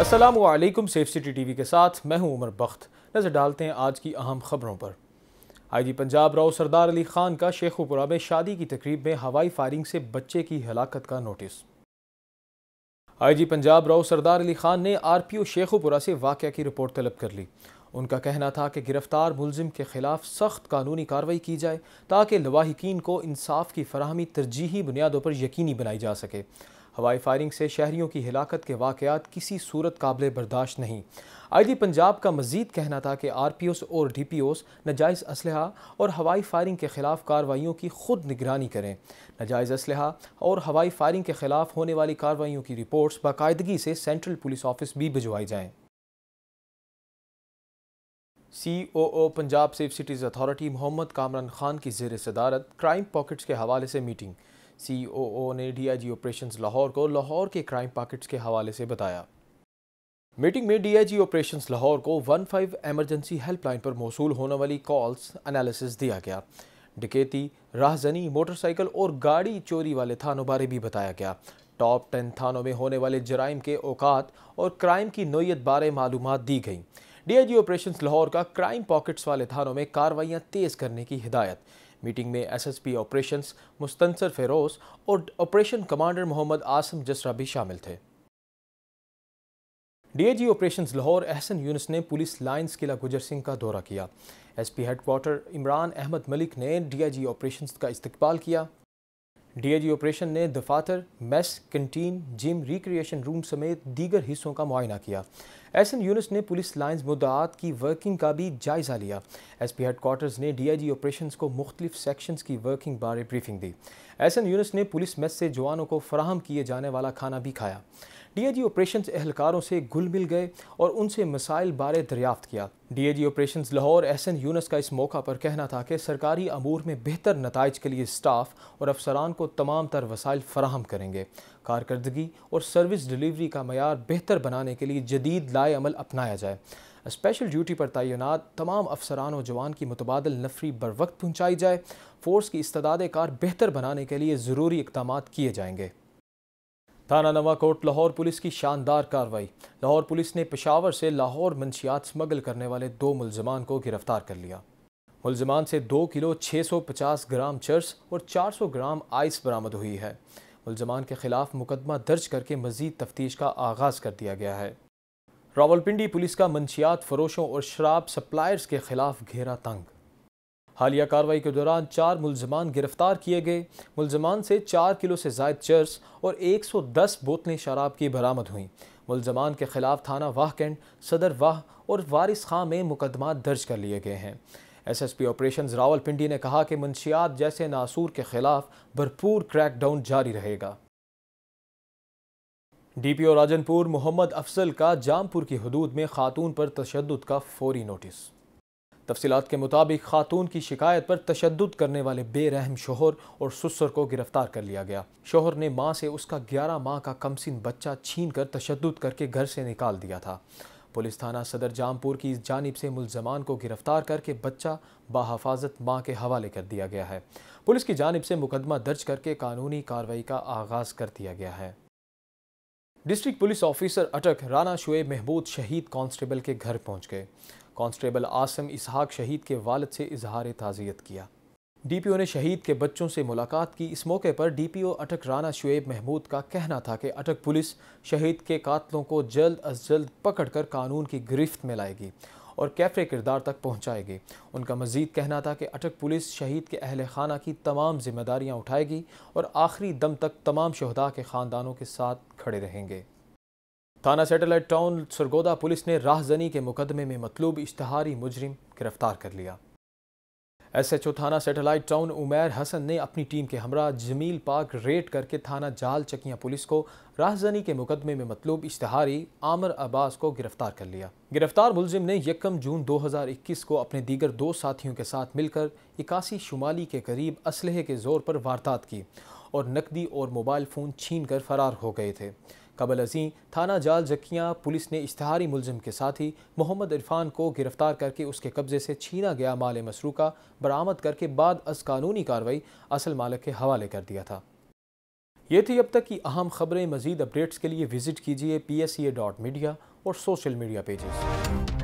Aslam safe city we के साथ मैं हूँ उमर बख्त नज़र डालते हैं आज की अहम खबरों पर आई जी पंजाब राव सरदार अली खान का शेखुपुरा में शादी की तकरीब में हवाई फायरिंग से बच्चे की हलाकत का notice I G Punjab Rao Sardar Ali Khan ने आर पी ओ शेखुपुरा से वाक़ की रिपोर्ट तलब कर ली उनका कहना था कि गिरफ्तार मुलजिम के खिलाफ सख्त कानूनी कार्रवाई की जाए ताकि लवाहिकीन को इंसाफ की फरहमी तरजीही बुनियादों पर यकीनी बनाई जा सके हवाई फायरिंग से शहरीों की हिलात के वाक़ात किसी सूरत काबिल बर्दाश्त नहीं आई डी पंजाब का मजीद कहना था कि आर पी ओस और डी पी ओस नजायज़ असलहा और हवाई फायरिंग के ख़िलाफ़ कार्रवाइयों की खुद निगरानी करें नजायज़ असलहा और हवाई फायरिंग के ख़िलाफ़ होने वाली कार्रवाइयों की रिपोर्ट्स बाकायदगी से सेंट्रल पुलिस ऑफिस भी भिजवाई जाएँ C O O Punjab safe cities authority Mohammad Kamran Khan की जेर सदारत क्राइम पॉकेट्स के हवाले से मीटिंग ओ ने डीआईजी ऑपरेशंस लाहौर को लाहौर के क्राइम पॉकेट्स के हवाले से बताया मीटिंग में डीआईजी ऑपरेशंस लाहौर को 15 इमरजेंसी हेल्पलाइन पर मौसू होने वाली कॉल्स एनालिसिस दिया गया डिकेती राहजनी मोटरसाइकिल और गाड़ी चोरी वाले थानों बारे भी बताया गया टॉप टेन थानों में होने वाले जराइम के औकात और क्राइम की नोयत बारे मालूम दी गई डीआईजी ऑपरेशंस लाहौर का क्राइम पॉकेट्स वाले थानों में कार्रवाइयाँ तेज़ करने की हिदायत मीटिंग में एसएसपी ऑपरेशंस मुस्तंसर फेरोज और ऑपरेशन कमांडर मोहम्मद आसम जसरा भी शामिल थे डीएजी ऑपरेशंस लाहौर एहसन यूनिस ने पुलिस लाइंस किला गुजर सिंह का दौरा किया एसपी हेडक्वार्टर इमरान अहमद मलिक ने डीआईजी ऑपरेशंस का इस्तकबाल किया डीएजी ऑपरेशन ने दफातर mess canteen gym recreation room समेत दीगर हिस्सों का मुआयना किया एस एन यूनिस ने पुलिस लाइन मुदात की वर्किंग का भी जायजा लिया एस पी हेडकोर्टर्स ने डी आई जी ऑपरेशन को मुख्तलिफ सेक्शंस की वर्किंग बारे ब्रीफिंग दी एस एन यूनिस ने पुलिस मेस से जवानों को फराहम किए जाने वाला खाना भी खाया जी ऑपरेशंस एहलकारों से घुल मिल गए और उनसे मसाइल बारे दरियाफ्त किया G operations Lahore N Younus का इस मौका पर कहना था कि सरकारी अमूर में बेहतर नतज के लिए स्टाफ और अफसरान को तमाम तर वसाइल फराहम करेंगे कारकर्दगी और सर्विस डिलीवरी का मैार बेहतर बनाने के लिए जदीद लाएमल अपनाया जाए स्पेशल ड्यूटी पर तैनात तमाम अफसरान और जवान की मुतबादल नफरी बर वक्त पहुँचाई जाए फ़ोर्स की इस्तदाद कार बेहतर बनाने के लिए ज़रूरी इकदाम किए जाएंगे थाना नवा कोट लाहौर पुलिस की शानदार कार्रवाई लाहौर पुलिस ने पिशावर से लाहौर मंशियात स्मगल करने वाले दो मुलजमान को गिरफ्तार कर लिया मुलजमान से दो किलो 650 ग्राम चर्स और 400 ग्राम आइस बरामद हुई है मुलजमान के खिलाफ मुकदमा दर्ज करके मजीद तफ्तीश का आगाज़ कर दिया गया है रावलपिंडी पुलिस का मंशियात फरोशों और शराब सप्लायर्स के खिलाफ घेरा तंग हालिया कार्रवाई के दौरान चार मुलजमान गिरफ्तार किए गए मुलजमान से चार किलो से जायद चर्स और एक सौ दस बोतलें शराब की बरामद हुई मुलजमान के खिलाफ थाना वाह कैंड सदर वाह और वारिस खां में मुकदमा दर्ज कर लिए गए हैं S S P operation Rawalpindi ने कहा कि मुंशियात जैसे नासूर के खिलाफ भरपूर क्रैकडाउन जारी रहेगा D P O Rajanpur Mohammad Afzal का जामपुर की हदूद में खातून पर तशद का फौरी नोटिस तफसीत के मुताबिक खातून की शिकायत पर तशद करने वाले बेरहम शोहर और सुसर को गिरफ्तार कर लिया गया शोहर ने माँ से उसका ग्यारह माह का कमसिन बच्चा छीन कर तशद करके घर से निकाल दिया था पुलिस थाना सदर जामपुर की इस जानब से मुलजमान को गिरफ्तार करके बच्चा बाहफाजत माँ के हवाले कर दिया गया है पुलिस की जानब से मुकदमा दर्ज करके कानूनी कार्रवाई का आगाज़ कर दिया गया है डिस्ट्रिक्ट पुलिस ऑफिसर अटक राना शुएब महबूद शहीद कांस्टेबल के घर पहुंच गए कांस्टेबल आसम इसहाक शहीद के वालद से इजहार ताज़ियत किया डीपीओ ने शहीद के बच्चों से मुलाकात की इस मौके पर डीपीओ अटक राना शुएब महमूद का कहना था कि अटक पुलिस शहीद के कातलों को जल्द अज जल्द पकड़ कर कानून की गिरफ्त में लाएगी और कैफरे किरदार तक पहुँचाएगी उनका मजीद कहना था कि अटक पुलिस शहीद के अहल खाना की तमाम जिम्मेदारियाँ उठाएगी और आखिरी दम तक तमाम शहदा के ख़ानदानों के साथ खड़े रहेंगे थाना सेटेलाइट टाउन सरगोदा पुलिस ने राहजनी के मुकदमे में मतलूब इश्तहारी मुजरिम गिरफ्तार कर लिया एस एच ओ थाना सेटेलाइट टाउन उमैर हसन ने अपनी टीम के हमरा जमील पाक रेड करके थाना जाल चकिया पुलिस को राहजनी के मुकदमे में मतलूब इश्तहारी आमर अब्बास को गिरफ्तार कर लिया गिरफ्तार मुलजिम ने यकम जून 2021 को अपने दीगर दो साथियों के साथ मिलकर इक्यासी शुमाली के करीब असलहे के जोर पर वारदात की और नकदी और मोबाइल फ़ोन छीन कर फरार हो गए थे कबल अजीं थाना जाल जखिया पुलिस ने इश्तहारी मुलजम के साथ ही मोहम्मद इरफान को गिरफ्तार करके उसके कब्जे से छीना गया माल का बरामद करके बाद अस कानूनी कार्रवाई असल मालक के हवाले कर दिया था ये थी अब तक की अहम खबरें मजीद अपडेट्स के लिए विजिट कीजिए पी एस डॉट मीडिया और सोशल मीडिया पेजेस